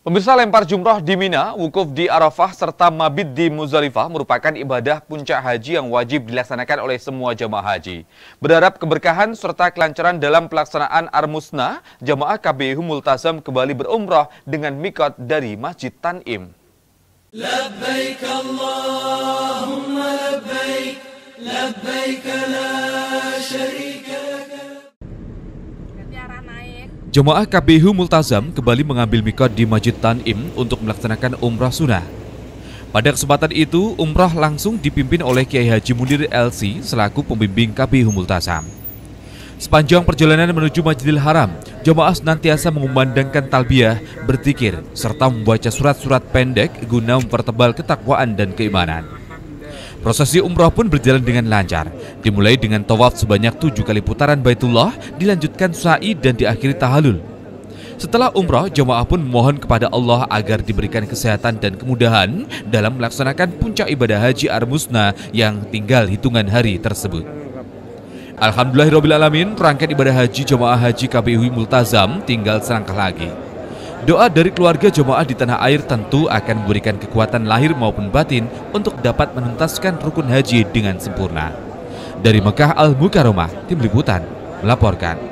Pemirsa lempar jumroh di Mina, wukuf di Arafah, serta mabit di Muzalifah merupakan ibadah puncak haji yang wajib dilaksanakan oleh semua jamaah haji. Berharap keberkahan serta kelancaran dalam pelaksanaan Armusna, jamaah KBH Multazam kembali berumroh dengan mikot dari Masjid Tan'im. Labbaik Jemaah KPU Multazam kembali mengambil mikot di Masjid Tanim untuk melaksanakan umrah sunnah. Pada kesempatan itu, umrah langsung dipimpin oleh Kiai Haji Munir LC selaku pembimbing KPU Multazam. Sepanjang perjalanan menuju Masjidil Haram, jemaah senantiasa mengumandangkan talbiyah, berzikir, serta membaca surat-surat pendek guna mempertebal ketakwaan dan keimanan. Prosesi umroh pun berjalan dengan lancar, dimulai dengan tawaf sebanyak tujuh kali putaran Baitullah, dilanjutkan sa'i dan diakhiri tahalul. Setelah umroh, jemaah pun memohon kepada Allah agar diberikan kesehatan dan kemudahan dalam melaksanakan puncak ibadah haji Armusna yang tinggal hitungan hari tersebut. Alhamdulillahirrahmanirrahim, rangkaian ibadah haji jemaah haji KPUI Multazam tinggal serangkah lagi. Doa dari keluarga jemaah di tanah air tentu akan memberikan kekuatan lahir maupun batin untuk dapat menuntaskan rukun haji dengan sempurna. Dari Mekah Al-Mukarramah, Tim Liputan, melaporkan.